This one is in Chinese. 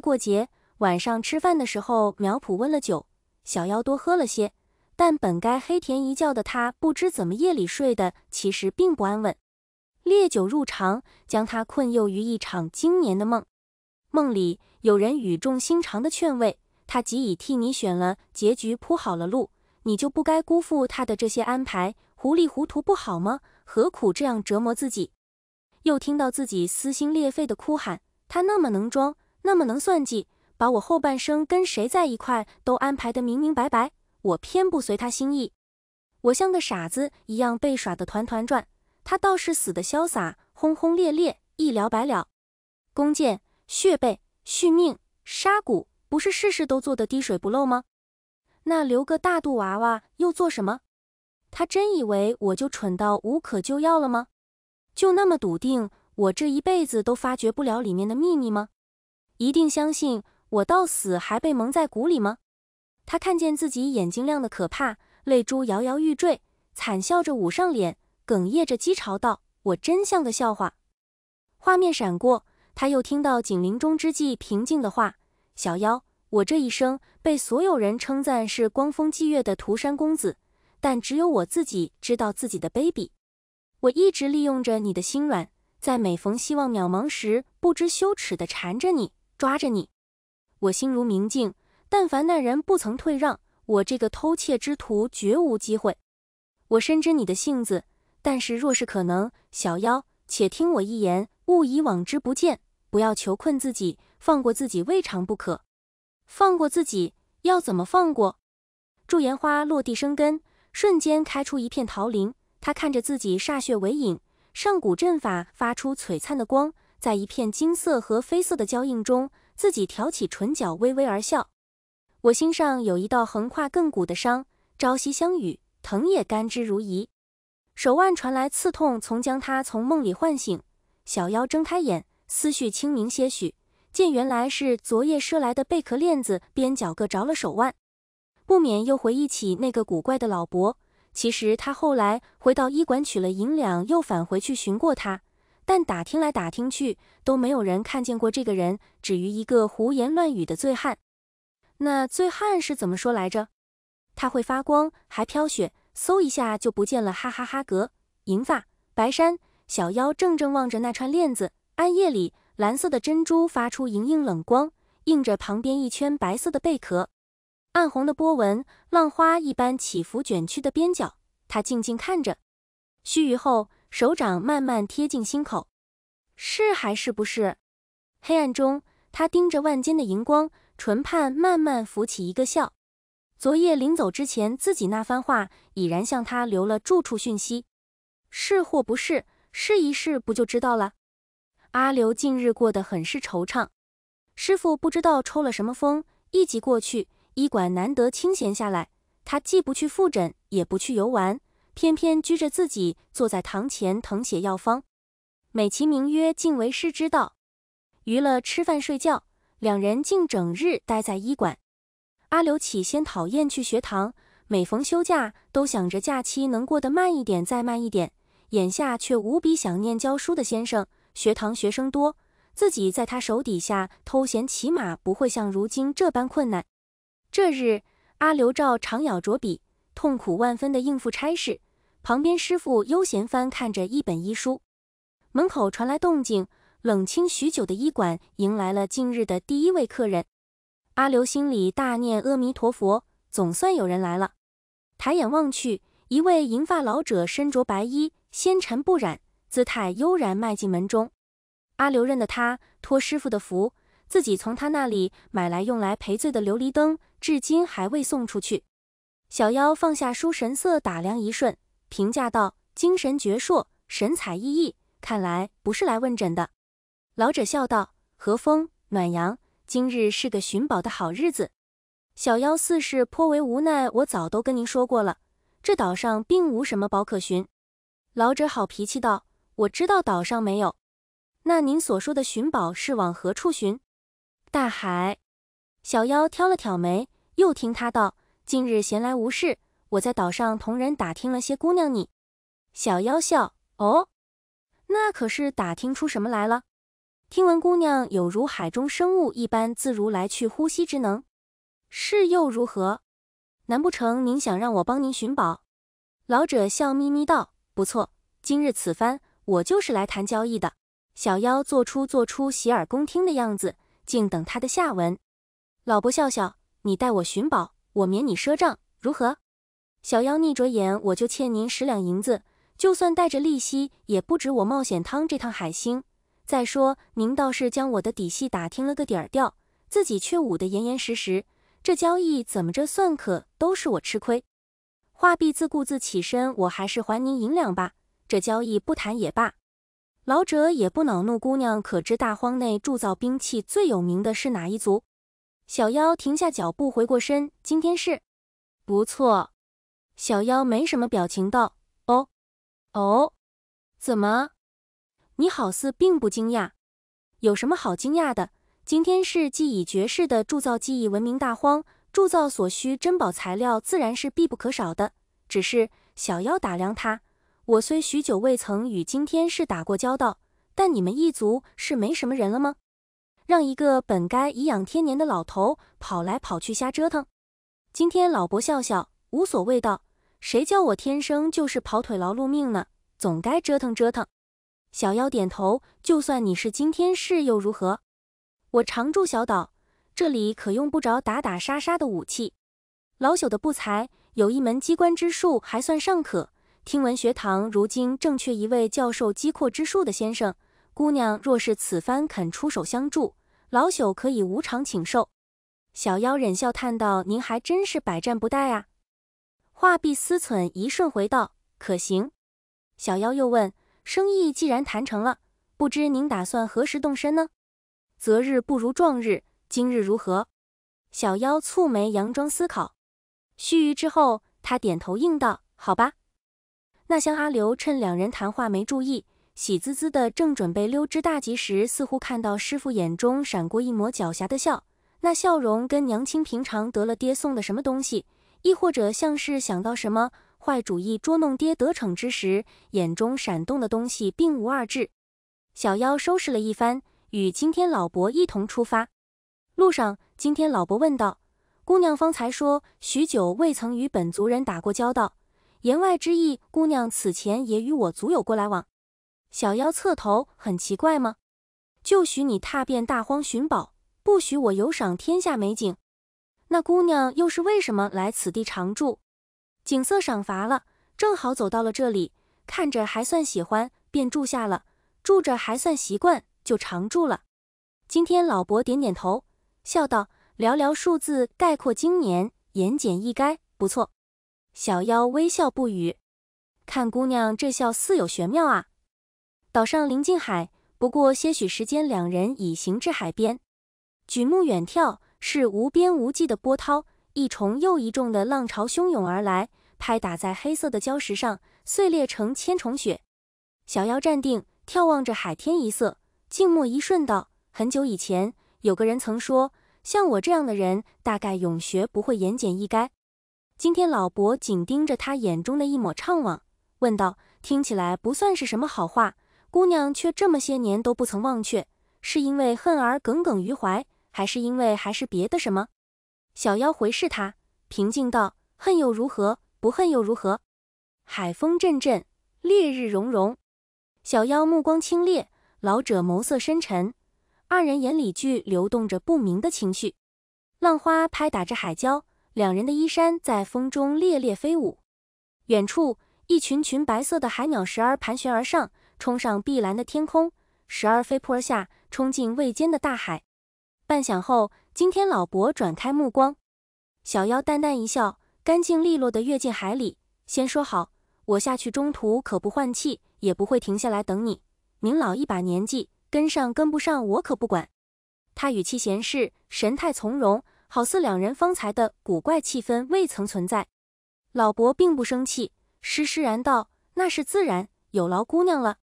过节晚上吃饭的时候，苗圃温了酒，小妖多喝了些。但本该黑田一觉的他，不知怎么夜里睡的其实并不安稳。烈酒入肠，将他困诱于一场经年的梦。梦里有人语重心长的劝慰他：即已替你选了结局，铺好了路，你就不该辜负他的这些安排。糊里糊涂不好吗？何苦这样折磨自己？又听到自己撕心裂肺的哭喊，他那么能装。那么能算计，把我后半生跟谁在一块都安排得明明白白，我偏不随他心意。我像个傻子一样被耍得团团转，他倒是死得潇洒、轰轰烈烈，一了百了。弓箭、血贝、续命、杀蛊，不是事事都做得滴水不漏吗？那留个大肚娃娃又做什么？他真以为我就蠢到无可救药了吗？就那么笃定我这一辈子都发掘不了里面的秘密吗？一定相信我到死还被蒙在鼓里吗？他看见自己眼睛亮得可怕，泪珠摇摇欲坠，惨笑着捂上脸，哽咽着讥嘲道：“我真像个笑话。”画面闪过，他又听到景灵终之际平静的话：“小妖，我这一生被所有人称赞是光风霁月的涂山公子，但只有我自己知道自己的卑鄙。我一直利用着你的心软，在每逢希望渺茫时，不知羞耻地缠着你。”抓着你，我心如明镜。但凡那人不曾退让，我这个偷窃之徒绝无机会。我深知你的性子，但是若是可能，小妖且听我一言，勿以往之不见，不要囚困自己，放过自己未尝不可。放过自己，要怎么放过？祝延花落地生根，瞬间开出一片桃林。他看着自己煞血为引，上古阵法发出璀璨的光。在一片金色和绯色的交映中，自己挑起唇角，微微而笑。我心上有一道横跨亘古的伤，朝夕相与，疼也甘之如饴。手腕传来刺痛，从将他从梦里唤醒。小妖睁开眼，思绪清明些许，见原来是昨夜射来的贝壳链子边角硌着了手腕，不免又回忆起那个古怪的老伯。其实他后来回到医馆取了银两，又返回去寻过他。但打听来打听去，都没有人看见过这个人，止于一个胡言乱语的醉汉。那醉汉是怎么说来着？他会发光，还飘雪，嗖一下就不见了。哈哈哈！格银发白衫小妖正正望着那串链子，暗夜里蓝色的珍珠发出莹莹冷光，映着旁边一圈白色的贝壳，暗红的波纹，浪花一般起伏卷曲的边角。他静静看着，须臾后。手掌慢慢贴近心口，是还是不是？黑暗中，他盯着万间的荧光，唇畔慢慢浮起一个笑。昨夜临走之前，自己那番话已然向他留了住处讯息，是或不是？试一试不就知道了。阿刘近日过得很是惆怅，师傅不知道抽了什么风，一季过去，医馆难得清闲下来，他既不去复诊，也不去游玩。偏偏拘着自己坐在堂前誊写药方，美其名曰尽为师之道，娱乐吃饭睡觉，两人竟整日待在医馆。阿刘起先讨厌去学堂，每逢休假都想着假期能过得慢一点再慢一点，眼下却无比想念教书的先生。学堂学生多，自己在他手底下偷闲起码不会像如今这般困难。这日，阿刘照常咬着笔，痛苦万分地应付差事。旁边师傅悠闲翻看着一本医书，门口传来动静，冷清许久的医馆迎来了近日的第一位客人。阿刘心里大念阿弥陀佛，总算有人来了。抬眼望去，一位银发老者身着白衣，纤尘不染，姿态悠然迈进门中。阿刘认得他，托师傅的福，自己从他那里买来用来赔罪的琉璃灯，至今还未送出去。小妖放下书，神色打量一瞬。评价道：“精神矍铄，神采奕奕，看来不是来问诊的。”老者笑道：“和风暖阳，今日是个寻宝的好日子。”小妖似是颇为无奈：“我早都跟您说过了，这岛上并无什么宝可寻。”老者好脾气道：“我知道岛上没有，那您所说的寻宝是往何处寻？”大海。小妖挑了挑眉，又听他道：“今日闲来无事。”我在岛上同人打听了些姑娘，你小妖笑哦，那可是打听出什么来了？听闻姑娘有如海中生物一般自如来去呼吸之能，是又如何？难不成您想让我帮您寻宝？老者笑眯眯道：“不错，今日此番我就是来谈交易的。”小妖做出做出洗耳恭听的样子，静等他的下文。老伯笑笑：“你带我寻宝，我免你赊账，如何？”小妖逆着眼，我就欠您十两银子，就算带着利息，也不止我冒险趟这趟海星。再说您倒是将我的底细打听了个底儿掉，自己却捂得严严实实，这交易怎么着算可都是我吃亏。画壁自顾自起身，我还是还您银两吧。这交易不谈也罢。老者也不恼怒，姑娘可知大荒内铸造兵器最有名的是哪一族？小妖停下脚步，回过身。今天是，不错。小妖没什么表情道：“哦，哦，怎么？你好似并不惊讶。有什么好惊讶的？今天是继以绝世的铸造技艺闻名大荒，铸造所需珍宝材料自然是必不可少的。只是小妖打量他，我虽许久未曾与今天是打过交道，但你们一族是没什么人了吗？让一个本该颐养天年的老头跑来跑去瞎折腾。”今天老伯笑笑，无所谓道。谁叫我天生就是跑腿劳碌命呢？总该折腾折腾。小妖点头。就算你是今天是又如何？我常住小岛，这里可用不着打打杀杀的武器。老朽的不才，有一门机关之术，还算尚可。听闻学堂如今正缺一位教授机括之术的先生，姑娘若是此番肯出手相助，老朽可以无偿请受。小妖忍笑叹道：“您还真是百战不殆啊！”画壁思忖一瞬，回道：“可行。”小妖又问：“生意既然谈成了，不知您打算何时动身呢？”择日不如撞日，今日如何？小妖蹙眉，佯装思考。须臾之后，他点头应道：“好吧。”那乡阿刘趁两人谈话没注意，喜滋滋的正准备溜之大吉时，似乎看到师傅眼中闪过一抹狡黠的笑，那笑容跟娘亲平常得了爹送的什么东西。亦或者像是想到什么坏主意捉弄爹得逞之时，眼中闪动的东西并无二致。小妖收拾了一番，与今天老伯一同出发。路上，今天老伯问道：“姑娘方才说许久未曾与本族人打过交道，言外之意，姑娘此前也与我族有过来往？”小妖侧头，很奇怪吗？就许你踏遍大荒寻宝，不许我游赏天下美景。那姑娘又是为什么来此地常住？景色赏罚了，正好走到了这里，看着还算喜欢，便住下了。住着还算习惯，就常住了。今天老伯点点头，笑道：“寥寥数字概括今年，言简意赅，不错。”小妖微笑不语，看姑娘这笑似有玄妙啊。岛上临近海，不过些许时间，两人已行至海边，举目远眺。是无边无际的波涛，一重又一重的浪潮汹涌而来，拍打在黑色的礁石上，碎裂成千重雪。小妖站定，眺望着海天一色，静默一瞬，道：“很久以前，有个人曾说，像我这样的人，大概永学不会言简意赅。”今天老伯紧盯着他眼中的一抹怅惘，问道：“听起来不算是什么好话，姑娘却这么些年都不曾忘却，是因为恨而耿耿于怀？”还是因为还是别的什么？小妖回视他，平静道：“恨又如何？不恨又如何？”海风阵阵，烈日融融。小妖目光清冽，老者眸色深沉，二人眼里俱流动着不明的情绪。浪花拍打着海礁，两人的衣衫在风中猎猎飞舞。远处，一群群白色的海鸟时而盘旋而上，冲上碧蓝的天空；时而飞扑而下，冲进未间的大海。半晌后，今天老伯转开目光，小妖淡淡一笑，干净利落地跃进海里。先说好，我下去中途可不换气，也不会停下来等你。您老一把年纪，跟上跟不上我可不管。他语气闲适，神态从容，好似两人方才的古怪气氛未曾存在。老伯并不生气，施施然道：“那是自然，有劳姑娘了。”